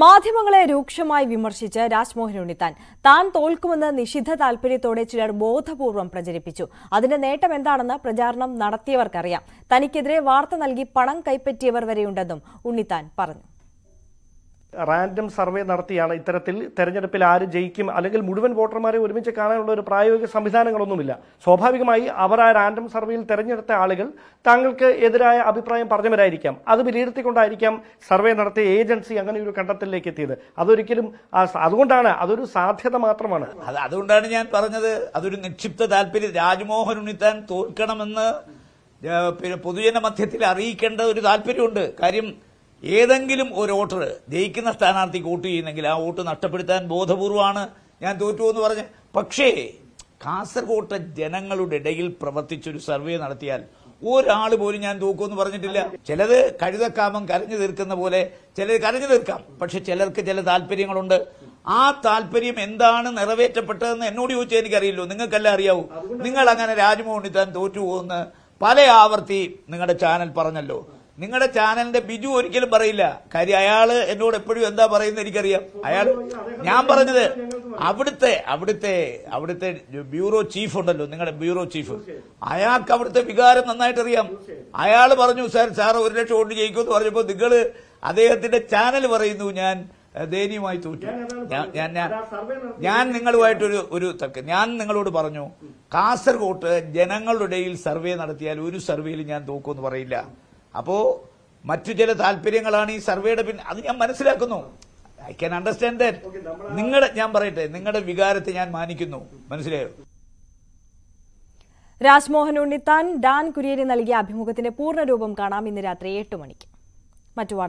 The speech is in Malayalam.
മാധ്യമങ്ങളെ രൂക്ഷമായി വിമർശിച്ച് രാജ്മോഹൻ ഉണ്ണിത്താൻ താൻ തോൽക്കുമെന്ന് നിഷിദ്ധ താൽപര്യത്തോടെ ചിലർ ബോധപൂർവം പ്രചരിപ്പിച്ചു അതിന്റെ നേട്ടം എന്താണെന്ന് പ്രചാരണം നടത്തിയവർക്കറിയാം തനിക്കെതിരെ വാർത്ത നൽകി പണം കൈപ്പറ്റിയവർ വരെയുണ്ടെന്നും ഉണ്ണിത്താൻ പറഞ്ഞു റാൻഡം സർവേ നടത്തിയാണ് ഇത്തരത്തിൽ തെരഞ്ഞെടുപ്പിൽ ആര് ജയിക്കും അല്ലെങ്കിൽ മുഴുവൻ വോട്ടർമാരെ ഒരുമിച്ച് കാണാനുള്ള ഒരു പ്രായോഗിക സംവിധാനങ്ങളൊന്നുമില്ല സ്വാഭാവികമായി അവർ ആ റാൻഡം സർവേയിൽ തെരഞ്ഞെടുത്ത ആളുകൾ താങ്കൾക്ക് എതിരായ അഭിപ്രായം പറഞ്ഞവരായിരിക്കാം അത് വിലയിരുത്തിക്കൊണ്ടായിരിക്കാം സർവേ നടത്തിയ ഏജൻസി അങ്ങനെ ഒരു കണ്ടെത്തലിലേക്ക് എത്തിയത് അതൊരിക്കലും അതുകൊണ്ടാണ് അതൊരു സാധ്യത മാത്രമാണ് അതുകൊണ്ടാണ് ഞാൻ പറഞ്ഞത് അതൊരു നിക്ഷിപ്ത താല്പര്യം രാജ്മോഹൻ ഉണ്ണിത്താൻ തോൽക്കണമെന്ന് പിന്നെ പൊതുജന മധ്യത്തിൽ അറിയിക്കേണ്ട ഒരു താല്പര്യമുണ്ട് കാര്യം ഏതെങ്കിലും ഒരു വോട്ടർ ജയിക്കുന്ന സ്ഥാനാർത്ഥിക്ക് വോട്ട് ചെയ്യുന്നെങ്കിൽ ആ വോട്ട് നഷ്ടപ്പെടുത്താൻ ബോധപൂർവമാണ് ഞാൻ തോറ്റു എന്ന് പറഞ്ഞ് പക്ഷേ കാസർകോട്ടെ ജനങ്ങളുടെ ഇടയിൽ പ്രവർത്തിച്ചൊരു സർവേ നടത്തിയാൽ ഒരാൾ പോലും ഞാൻ തൂക്കുമെന്ന് പറഞ്ഞിട്ടില്ല ചിലത് കഴുതക്കാമം കരഞ്ഞു തീർക്കുന്ന പോലെ ചിലർ കരഞ്ഞു തീർക്കാം പക്ഷെ ചിലർക്ക് ചില താല്പര്യങ്ങളുണ്ട് ആ താല്പര്യം എന്താണ് നിറവേറ്റപ്പെട്ടതെന്ന് എന്നോട് ചോദിച്ചാൽ എനിക്കറിയില്ലോ നിങ്ങൾക്കെല്ലാം അറിയാവൂ നിങ്ങൾ അങ്ങനെ രാജ്മോഹൻ ഇത്താൻ തോറ്റുപോകുമെന്ന് പല ആവർത്തി നിങ്ങളുടെ ചാനൽ പറഞ്ഞല്ലോ നിങ്ങളുടെ ചാനലിന്റെ ബിജു ഒരിക്കലും പറയില്ല കാര്യം അയാള് എന്നോട് എപ്പോഴും എന്താ പറയുന്നത് എനിക്കറിയാം അയാൾ ഞാൻ പറഞ്ഞത് അവിടുത്തെ അവിടുത്തെ അവിടുത്തെ ബ്യൂറോ ചീഫ് ഉണ്ടല്ലോ നിങ്ങളുടെ ബ്യൂറോ ചീഫ് അയാൾക്ക് അവിടുത്തെ വികാരം നന്നായിട്ട് അറിയാം അയാൾ പറഞ്ഞു സാർ സാർ ഒരു ലക്ഷം വോട്ട് ജയിക്കുമെന്ന് പറഞ്ഞപ്പോൾ നിങ്ങൾ അദ്ദേഹത്തിന്റെ ചാനൽ പറയുന്നു ഞാൻ ദയനീയമായി തോറ്റു ഞാൻ ഞാൻ ഞാൻ നിങ്ങളുമായിട്ടൊരു ഒരു തക്ക് ഞാൻ നിങ്ങളോട് പറഞ്ഞു കാസർഗോട്ട് ജനങ്ങളുടെ സർവേ നടത്തിയാൽ ഒരു സർവേയിൽ ഞാൻ തോക്കുമെന്ന് പറയില്ല അപ്പോ മറ്റു ചില താല്പര്യങ്ങളാണ് ഈ സർവേയുടെ പിന്നെ അത് ഞാൻ മനസ്സിലാക്കുന്നു ഐ ക്യാൻ അണ്ടർസ്റ്റാൻഡ് ദാറ്റ് നിങ്ങളുടെ ഞാൻ പറയട്ടെ നിങ്ങളുടെ വികാരത്തെ ഞാൻ മാനിക്കുന്നു മനസ്സിലായോ രാജ്മോഹൻ ഉണ്ണിത്താൻ ഡാൻ കുര്യേരി നൽകിയ അഭിമുഖത്തിന്റെ പൂർണ്ണരൂപം കാണാം ഇന്ന് രാത്രി എട്ട് മണിക്ക് മറ്റു